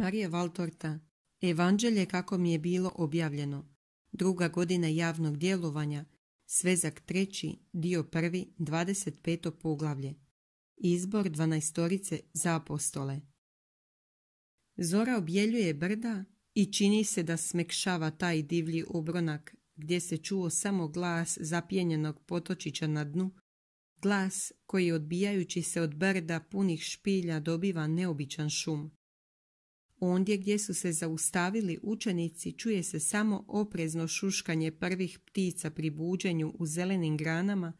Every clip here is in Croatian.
Marije Valtorta Evanđelje kako mi je bilo objavljeno Druga godina javnog djelovanja Svezak treći, dio prvi, 25. poglavlje Izbor dvanaestorice za apostole Zora objeljuje brda i čini se da smekšava taj divlji obronak gdje se čuo samo glas zapjenjenog potočića na dnu, glas koji odbijajući se od brda punih špilja dobiva neobičan šum. Ondje gdje su se zaustavili učenici čuje se samo oprezno šuškanje prvih ptica pri buđenju u zelenim granama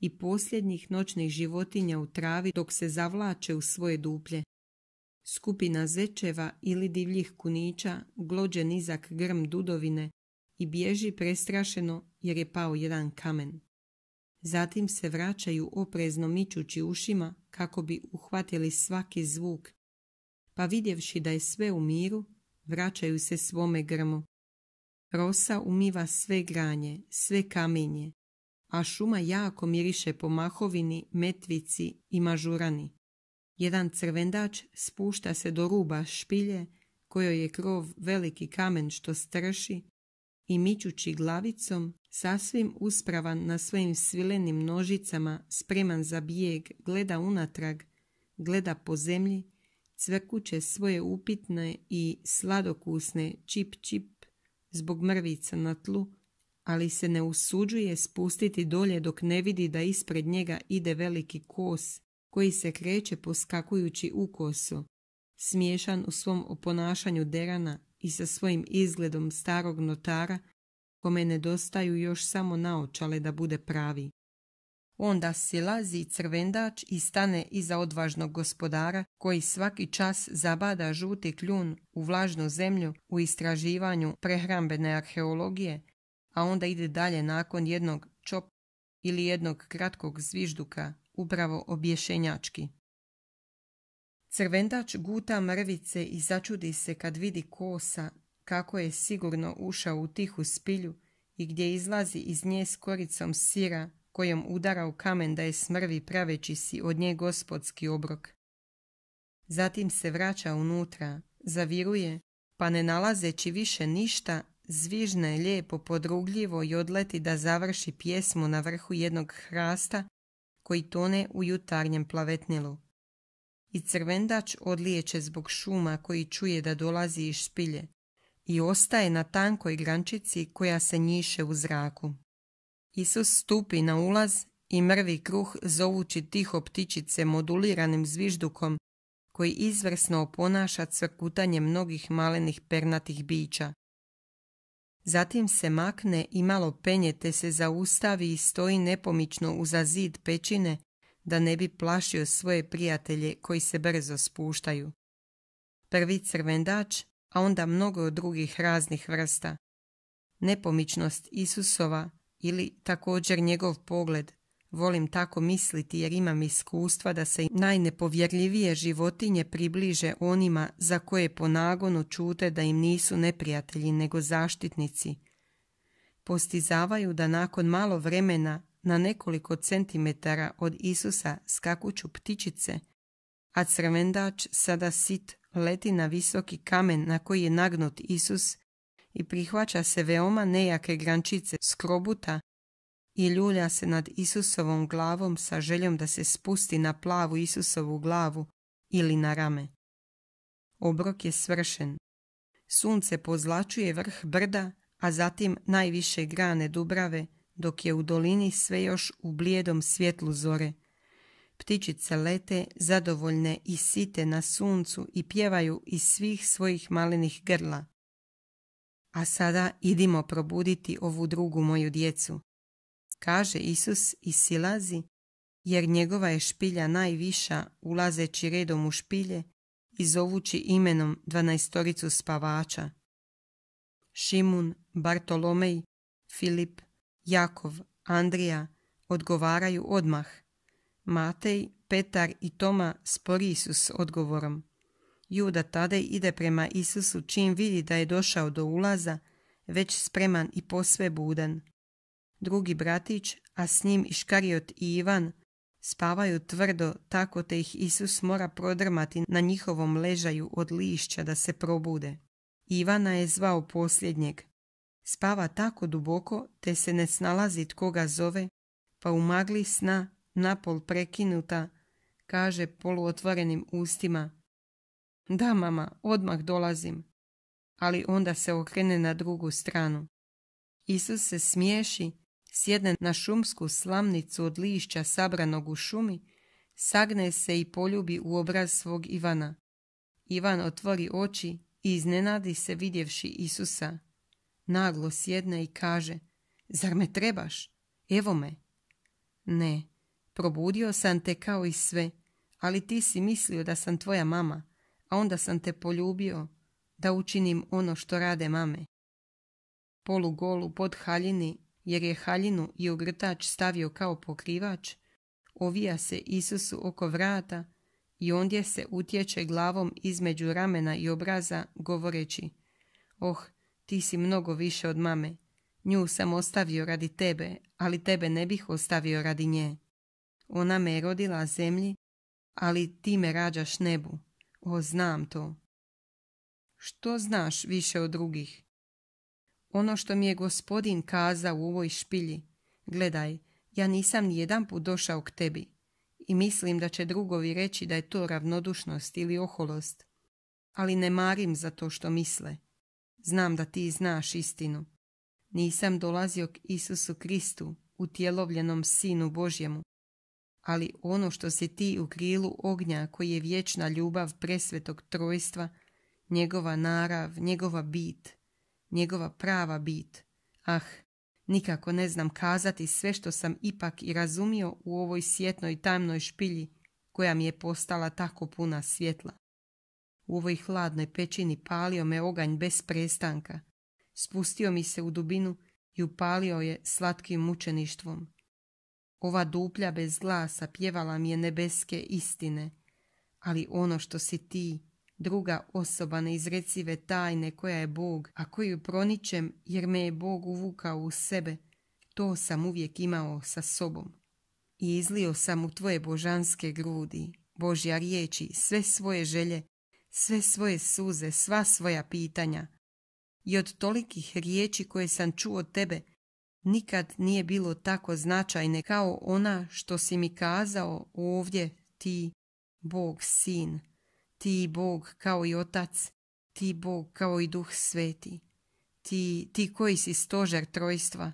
i posljednjih noćnih životinja u travi dok se zavlače u svoje duplje. Skupina zečeva ili divljih kunića glođe nizak grm dudovine i bježi prestrašeno jer je pao jedan kamen. Zatim se vraćaju oprezno mičući ušima kako bi uhvatili svaki zvuk pa vidjevši da je sve u miru, vraćaju se svome grmu. Rosa umiva sve granje, sve kamenje, a šuma jako miriše po mahovini, metvici i mažurani. Jedan crvendač spušta se do ruba špilje, kojoj je krov veliki kamen što strši, i mičući glavicom, sasvim uspravan na svojim svilenim nožicama, spreman za bijeg, gleda unatrag, gleda po zemlji cvrkuće svoje upitne i sladokusne čip čip zbog mrvica na tlu, ali se ne usuđuje spustiti dolje dok ne vidi da ispred njega ide veliki kos koji se kreće poskakujući u koso. smiješan u svom oponašanju derana i sa svojim izgledom starog notara, kome nedostaju još samo naočale da bude pravi. Onda silazi crvendač i stane iza odvažnog gospodara koji svaki čas zabada žuti kljun u vlažnu zemlju u istraživanju prehrambene arheologije, a onda ide dalje nakon jednog čop ili jednog kratkog zvižduka, upravo obješenjački. Crvendač guta mrvice i začudi se kad vidi kosa kako je sigurno ušao u tihu spilju i gdje izlazi iz nje s koricom sira kojom udara u kamen da je smrvi praveći si od nje gospodski obrok. Zatim se vraća unutra, zaviruje, pa ne nalazeći više ništa, zvižna je lijepo podrugljivo i odleti da završi pjesmu na vrhu jednog hrasta koji tone u jutarnjem plavetnilu. I crvendač odliječe zbog šuma koji čuje da dolazi iz špilje i ostaje na tankoj grančici koja se njiše u zraku. Isus stupi na ulaz i mrvi kruh zovući tiho ptičice moduliranim zviždukom koji izvrsno oponaša crkutanje mnogih malenih pernatih bića. Zatim se makne i malo penje te se zaustavi i stoji nepomično uza zid pećine da ne bi plašio svoje prijatelje koji se brzo spuštaju. Prvi crvendač, a onda mnogo drugih raznih vrsta. Nepomičnost Isusova ili također njegov pogled. Volim tako misliti jer imam iskustva da se najnepovjerljivije životinje približe onima za koje po nagonu čute da im nisu neprijatelji nego zaštitnici. Postizavaju da nakon malo vremena na nekoliko centimetara od Isusa skakuću ptičice, a crvendač sada sit leti na visoki kamen na koji je nagnut Isus i prihvaća se veoma nejake grančice skrobuta i ljulja se nad Isusovom glavom sa željom da se spusti na plavu Isusovu glavu ili na rame. Obrok je svršen. Sunce pozlačuje vrh brda, a zatim najviše grane dubrave, dok je u dolini sve još u blijedom svjetlu zore. Ptičice lete, zadovoljne i site na suncu i pjevaju iz svih svojih malenih grla. A sada idimo probuditi ovu drugu moju djecu. Kaže Isus i silazi, jer njegova je špilja najviša, ulazeći redom u špilje i zovući imenom dvanaestoricu spavača. Šimun, Bartolomej, Filip, Jakov, Andrija odgovaraju odmah. Matej, Petar i Toma spori Isus s odgovorom. Juda tada ide prema Isusu čim vidi da je došao do ulaza, već spreman i posve budan. Drugi bratić, a s njim i Škariot i Ivan, spavaju tvrdo tako te ih Isus mora prodrmati na njihovom ležaju od lišća da se probude. Ivana je zvao posljednjeg. Spava tako duboko te se ne snalazi tko ga zove, pa u magli sna, napol prekinuta, kaže poluotvorenim ustima – da, mama, odmah dolazim. Ali onda se okrene na drugu stranu. Isus se smiješi, sjedne na šumsku slamnicu od lišća sabranog u šumi, sagne se i poljubi u obraz svog Ivana. Ivan otvori oči i iznenadi se vidjevši Isusa. Naglo sjedne i kaže, zar me trebaš? Evo me. Ne, probudio sam te kao i sve, ali ti si mislio da sam tvoja mama a onda sam te poljubio da učinim ono što rade mame. Polu golu pod haljini, jer je haljinu i ogrtač stavio kao pokrivač, ovija se Isusu oko vrata i ondje se utječe glavom između ramena i obraza govoreći Oh, ti si mnogo više od mame. Nju sam ostavio radi tebe, ali tebe ne bih ostavio radi nje. Ona me je rodila zemlji, ali ti me rađaš nebu. O, znam to. Što znaš više od drugih? Ono što mi je gospodin kazao u ovoj špilji, gledaj, ja nisam ni put došao k tebi i mislim da će drugovi reći da je to ravnodušnost ili oholost, ali ne marim za to što misle. Znam da ti znaš istinu. Nisam dolazio k Isusu Kristu, utjelovljenom Sinu Božjemu, ali ono što se ti u krilu ognja koji je vječna ljubav presvetog trojstva, njegova narav, njegova bit, njegova prava bit. Ah, nikako ne znam kazati sve što sam ipak i razumio u ovoj sjetnoj tamnoj špilji koja mi je postala tako puna svjetla. U ovoj hladnoj pećini palio me oganj bez prestanka. Spustio mi se u dubinu i upalio je slatkim mučeništvom. Ova duplja bez glasa pjevala mi je nebeske istine, ali ono što si ti, druga osoba neizrecive tajne koja je Bog, a koju proničem jer me je Bog uvukao u sebe, to sam uvijek imao sa sobom. I izlio sam u tvoje božanske grudi, Božja riječi, sve svoje želje, sve svoje suze, sva svoja pitanja. I od tolikih riječi koje sam čuo tebe, nikad nije bilo tako značajne kao ona što si mi kazao ovdje ti, Bog sin, ti Bog kao i otac, ti Bog kao i duh sveti, ti, ti koji si stožer trojstva.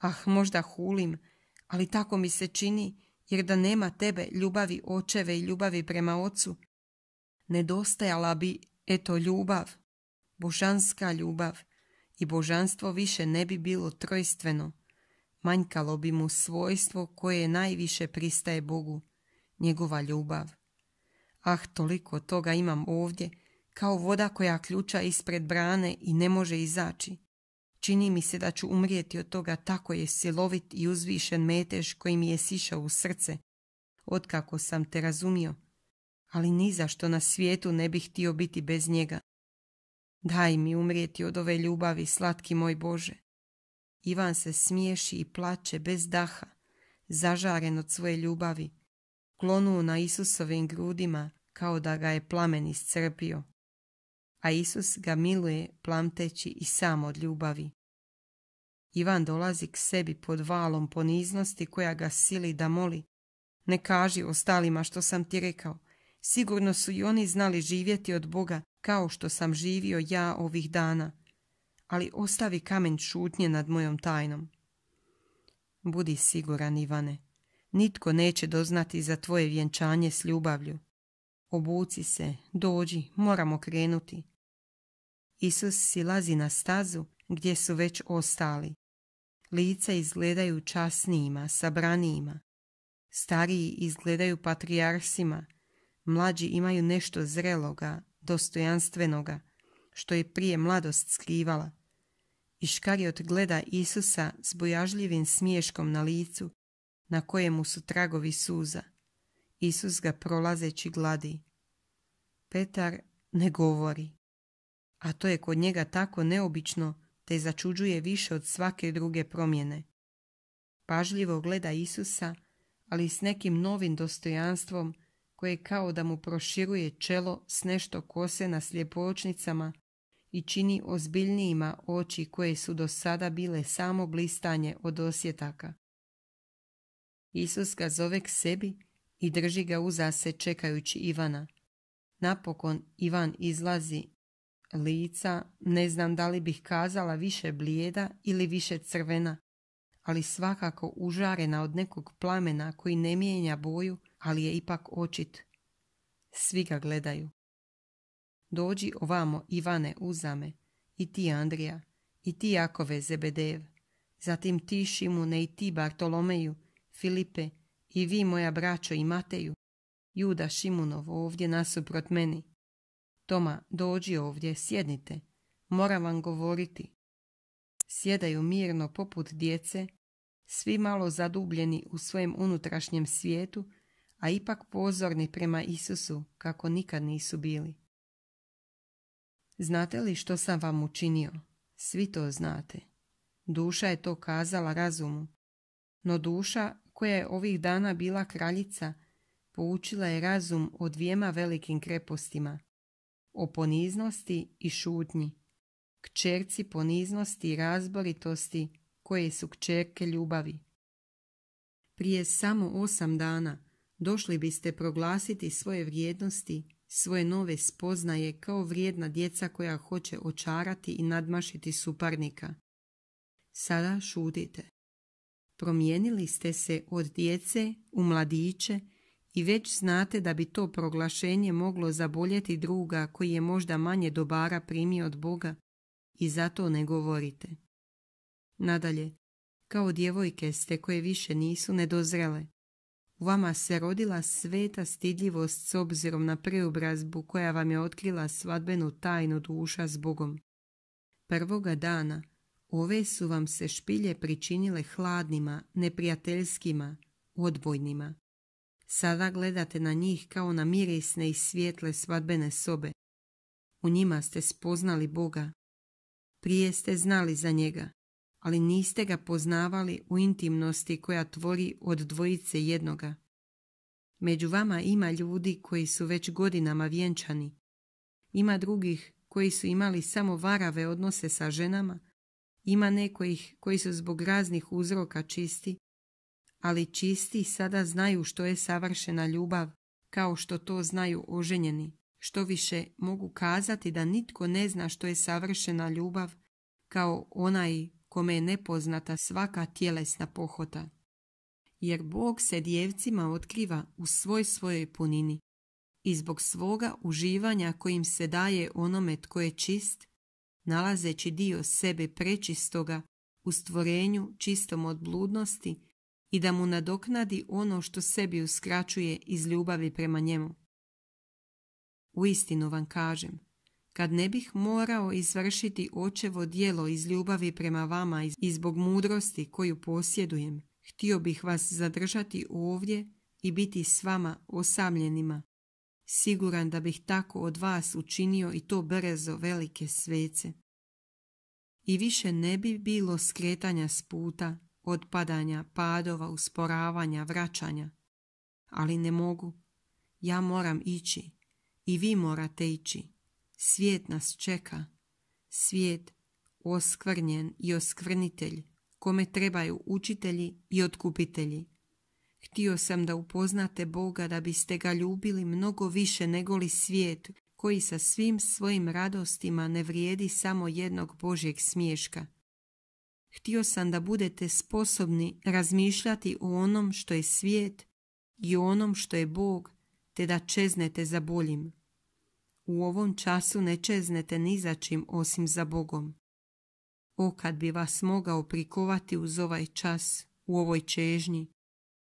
Ah, možda hulim, ali tako mi se čini, jer da nema tebe ljubavi očeve i ljubavi prema ocu, nedostajala bi, eto, ljubav, božanska ljubav, i božanstvo više ne bi bilo trojstveno. Manjkalo bi mu svojstvo koje najviše pristaje Bogu, njegova ljubav. Ah, toliko toga imam ovdje, kao voda koja ključa ispred brane i ne može izaći. Čini mi se da ću umrijeti od toga tako je silovit i uzvišen metež koji mi je sišao u srce, otkako sam te razumio, ali ni zašto na svijetu ne bih htio biti bez njega. Daj mi umrijeti od ove ljubavi, slatki moj Bože. Ivan se smiješi i plače bez daha, zažaren od svoje ljubavi, klonuo na Isusovim grudima kao da ga je plamen iscrpio. A Isus ga miluje plamteći i sam od ljubavi. Ivan dolazi k sebi pod valom poniznosti koja ga sili da moli. Ne kaži ostalima što sam ti rekao. Sigurno su i oni znali živjeti od Boga kao što sam živio ja ovih dana, ali ostavi kamen šutnje nad mojom tajnom. Budi siguran, Ivane, nitko neće doznati za tvoje vjenčanje s ljubavlju. Obuci se, dođi, moramo krenuti. Isus silazi na stazu gdje su već ostali. Lica izgledaju časnijima, sabranijima. Stariji izgledaju patrijarsima, mlađi imaju nešto zreloga, dostojanstvenoga, što je prije mladost skrivala. I gleda Isusa s bojažljivim smiješkom na licu, na kojemu su tragovi suza. Isus ga prolazeći gladi. Petar ne govori. A to je kod njega tako neobično, te začuđuje više od svake druge promjene. Pažljivo gleda Isusa, ali s nekim novim dostojanstvom, koje kao da mu proširuje čelo s nešto kose na sljepočnicama i čini ozbiljnijima oči koje su do sada bile samo blistanje od osjetaka. Isus ga zove k sebi i drži ga uzase čekajući Ivana. Napokon Ivan izlazi lica, ne znam da li bih kazala više blijeda ili više crvena, ali svakako užarena od nekog plamena koji ne mijenja boju ali je ipak očit. Svi ga gledaju. Dođi ovamo, Ivane, uzame, i ti Andrija, i ti Jakove Zebedev, zatim ti Šimune i ti Bartolomeju, Filipe, i vi moja braćo i Mateju, Juda Šimunov ovdje nasuprot meni. Toma, dođi ovdje, sjednite, moram vam govoriti. Sjedaju mirno poput djece, svi malo zadubljeni u svojem unutrašnjem svijetu a ipak pozorni prema Isusu kako nikad nisu bili. Znate li što sam vam učinio? Svi to znate. Duša je to kazala razumu. No duša koja je ovih dana bila kraljica, poučila je razum o dvijema velikim krepostima. O poniznosti i šutnji. Kćerci poniznosti i razboritosti koje su kćerke ljubavi. Prije samo osam dana došli biste proglasiti svoje vrijednosti, svoje nove spoznaje kao vrijedna djeca koja hoće očarati i nadmašiti suparnika. Sada šutite. Promijenili ste se od djece u mladiće i već znate da bi to proglašenje moglo zaboljeti druga koji je možda manje dobara primio od Boga i zato ne govorite. Nadalje, kao djevojke ste koje više nisu nedozrele. U vama se rodila sveta stidljivost s obzirom na preobrazbu koja vam je otkrila svadbenu tajnu duša s Bogom. Prvoga dana ove su vam se špilje pričinile hladnima, neprijateljskima, odbojnima. Sada gledate na njih kao na mirisne i svijetle svadbene sobe. U njima ste spoznali Boga. Prije ste znali za njega, ali niste ga poznavali u intimnosti koja tvori od dvojice jednoga. Među vama ima ljudi koji su već godinama vjenčani. Ima drugih koji su imali samo varave odnose sa ženama. Ima nekojih koji su zbog raznih uzroka čisti. Ali čisti sada znaju što je savršena ljubav, kao što to znaju oženjeni. Što više mogu kazati da nitko ne zna što je savršena ljubav, kao onaj kome je nepoznata svaka tjelesna pohota. Jer Bog se djevcima otkriva u svoj svojoj punini i zbog svoga uživanja kojim se daje onome tko je čist, nalazeći dio sebe prečistoga u stvorenju čistom od bludnosti i da mu nadoknadi ono što sebi uskraćuje iz ljubavi prema njemu. Uistinu vam kažem, kad ne bih morao izvršiti očevo dijelo iz ljubavi prema vama i zbog mudrosti koju posjedujem, htio bih vas zadržati ovdje i biti s vama osamljenima. Siguran da bih tako od vas učinio i to brzo velike svece. I više ne bi bilo skretanja s puta, odpadanja, padova, usporavanja, vraćanja. Ali ne mogu. Ja moram ići i vi morate ići. Svijet nas čeka. Svijet oskvrnjen i oskvrnitelj, kome trebaju učitelji i otkupitelji. Htio sam da upoznate Boga da biste ga ljubili mnogo više nego li svijet koji sa svim svojim radostima ne vrijedi samo jednog Božjeg smješka. Htio sam da budete sposobni razmišljati o onom što je svijet i o onom što je Bog, te da čeznete za boljim u ovom času ne čeznete ni za čim osim za Bogom. O kad bi vas mogao prikovati uz ovaj čas, u ovoj čežnji,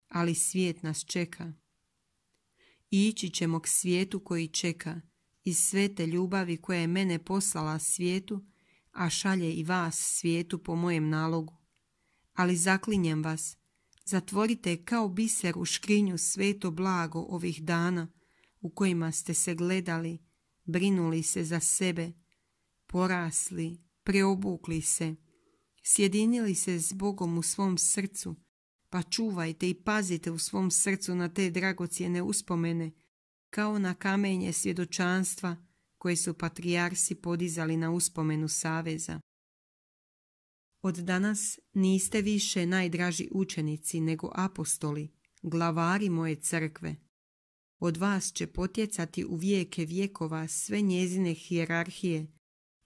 ali svijet nas čeka. Ići ćemo k svijetu koji čeka, iz svete ljubavi koja je mene poslala svijetu, a šalje i vas svijetu po mojem nalogu. Ali zaklinjem vas, zatvorite kao biser u škrinju sveto blago ovih dana u kojima ste se gledali, brinuli se za sebe, porasli, preobukli se, sjedinili se s Bogom u svom srcu, pa čuvajte i pazite u svom srcu na te dragocjene uspomene, kao na kamenje svjedočanstva koje su patrijarsi podizali na uspomenu Saveza. Od danas niste više najdraži učenici nego apostoli, glavari moje crkve od vas će potjecati u vijeke vijekova sve njezine hijerarhije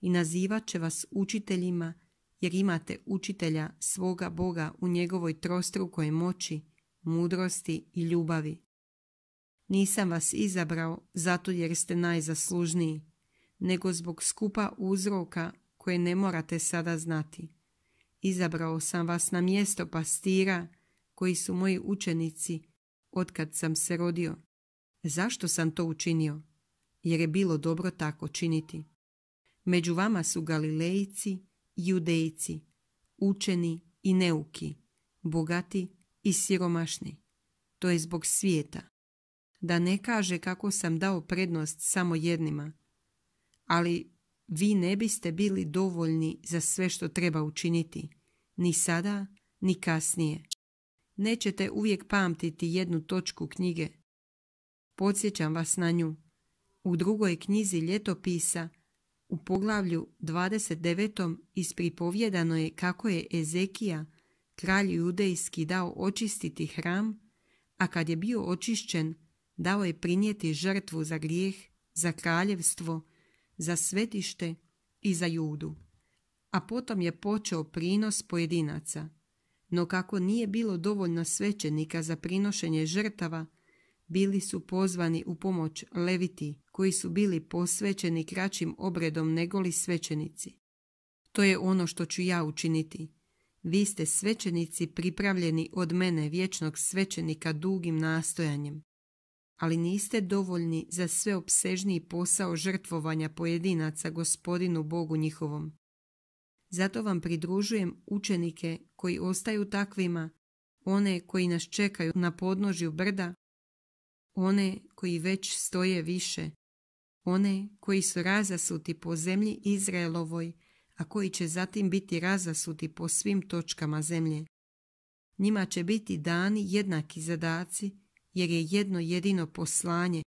i nazivat će vas učiteljima jer imate učitelja svoga Boga u njegovoj trostrukoj moći, mudrosti i ljubavi. Nisam vas izabrao zato jer ste najzaslužniji, nego zbog skupa uzroka koje ne morate sada znati. Izabrao sam vas na mjesto pastira koji su moji učenici otkad sam se rodio. Zašto sam to učinio? Jer je bilo dobro tako činiti. Među vama su Galilejci Judejci, učeni i neuki, bogati i siromašni. To je zbog svijeta. Da ne kaže kako sam dao prednost samo jednima, ali vi ne biste bili dovoljni za sve što treba učiniti, ni sada, ni kasnije. Nećete uvijek pamtiti jednu točku knjige, Podsjećam vas na nju. U drugoj knjizi ljetopisa u poglavlju 29. ispripovjedano je kako je Ezekija, kralj judejski, dao očistiti hram, a kad je bio očišćen, dao je prinijeti žrtvu za grijeh, za kraljevstvo, za svetište i za judu. A potom je počeo prinos pojedinaca. No kako nije bilo dovoljno svećenika za prinošenje žrtava, bili su pozvani u pomoć leviti koji su bili posvećeni kraćim obredom negoli svećenici. To je ono što ću ja učiniti. Vi ste svećenici pripravljeni od mene vječnog svećenika dugim nastojanjem. Ali niste dovoljni za sve opsežniji posao žrtvovanja pojedinaca gospodinu Bogu njihovom. Zato vam pridružujem učenike koji ostaju takvima, one koji nas čekaju na podnožju brda one koji već stoje više, one koji su razasuti po zemlji Izraelovoj, a koji će zatim biti razasuti po svim točkama zemlje. Njima će biti dani jednaki zadaci, jer je jedno jedino poslanje,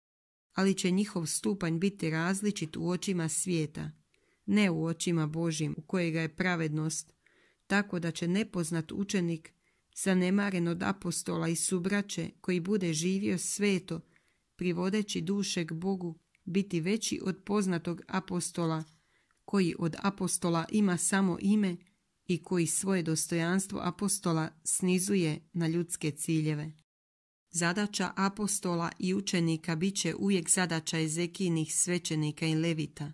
ali će njihov stupanj biti različit u očima svijeta, ne u očima Božim u kojega je pravednost, tako da će nepoznat učenik zanemaren od apostola i subraće koji bude živio sveto, privodeći duše k Bogu, biti veći od poznatog apostola, koji od apostola ima samo ime i koji svoje dostojanstvo apostola snizuje na ljudske ciljeve. Zadaća apostola i učenika bit će uvijek zadaća Ezekijinih svećenika i levita.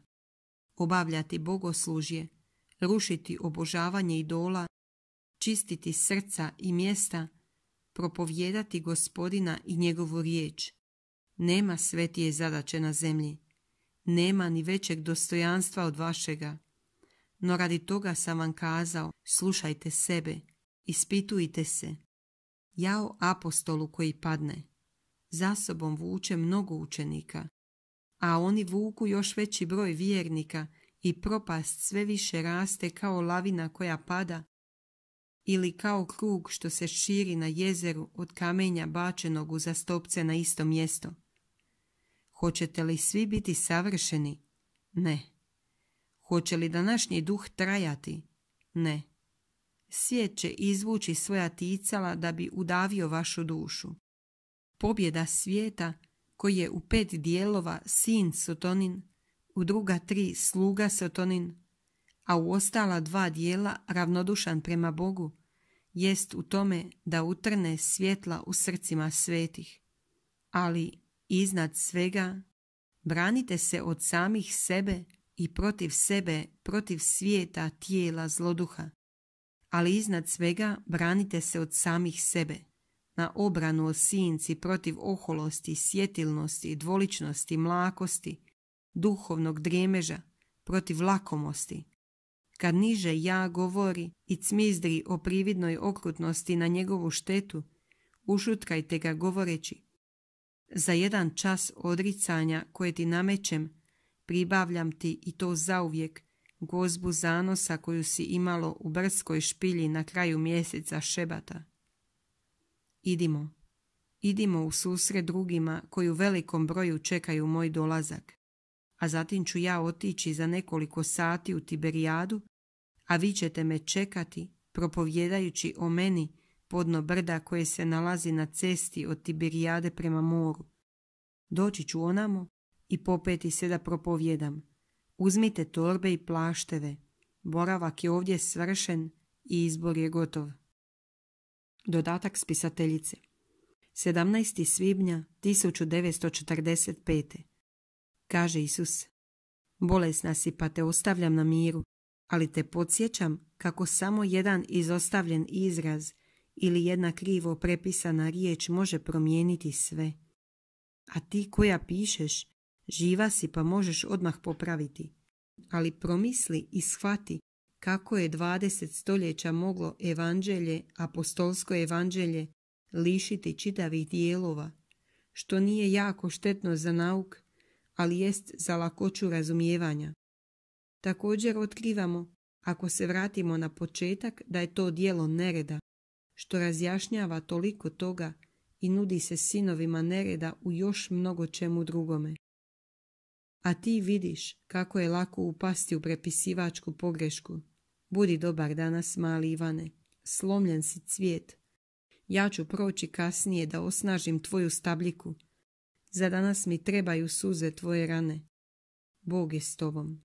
Obavljati bogoslužje, rušiti obožavanje idola čistiti srca i mjesta, propovjedati gospodina i njegovu riječ. Nema svetije zadaće na zemlji. Nema ni većeg dostojanstva od vašega. No radi toga sam vam kazao, slušajte sebe, ispitujte se. Jao apostolu koji padne. Za sobom vuče mnogo učenika, a oni vuku još veći broj vjernika i propast sve više raste kao lavina koja pada ili kao krug što se širi na jezeru od kamenja bačenog u zastopce na isto mjesto. Hoćete li svi biti savršeni? Ne. Hoće li današnji duh trajati? Ne. Svijet će izvući svoja ticala da bi udavio vašu dušu. Pobjeda svijeta koji je u pet dijelova sin Sotonin, u druga tri sluga Sotonin, a u ostala dva dijela ravnodušan prema Bogu, jest u tome da utrne svjetla u srcima svetih. Ali iznad svega branite se od samih sebe i protiv sebe, protiv svijeta, tijela, zloduha. Ali iznad svega branite se od samih sebe. Na obranu o sinci protiv oholosti, sjetilnosti, dvoličnosti, mlakosti, duhovnog dremeža, protiv lakomosti, kad niže ja govori i cmizdri o prividnoj okrutnosti na njegovu štetu, ušutkajte ga govoreći. Za jedan čas odricanja koje ti namećem, pribavljam ti i to zauvijek, gozbu zanosa koju si imalo u brskoj špilji na kraju mjeseca šebata. Idimo, idimo u susret drugima koji u velikom broju čekaju moj dolazak a zatim ću ja otići za nekoliko sati u Tiberijadu, a vi ćete me čekati propovjedajući o meni podno brda koje se nalazi na cesti od Tiberijade prema moru. Doći ću onamo i popeti se da propovjedam. Uzmite torbe i plašteve. Boravak je ovdje svršen i izbor je gotov. Dodatak spisateljice 17. svibnja 1945 kaže Isus. Bolesna si pa te ostavljam na miru, ali te podsjećam kako samo jedan izostavljen izraz ili jedna krivo prepisana riječ može promijeniti sve. A ti koja pišeš, živa si pa možeš odmah popraviti. Ali promisli i shvati kako je 20 stoljeća moglo evanđelje, apostolsko evanđelje, lišiti čitavih dijelova, što nije jako štetno za nauk, ali jest za lakoću razumijevanja. Također otkrivamo, ako se vratimo na početak, da je to dijelo nereda, što razjašnjava toliko toga i nudi se sinovima nereda u još mnogo čemu drugome. A ti vidiš kako je lako upasti u prepisivačku pogrešku. Budi dobar danas, mali Ivane. Slomljen si cvijet. Ja ću proći kasnije da osnažim tvoju stabljiku. Za danas mi trebaju suze tvoje rane. Bog je s tobom.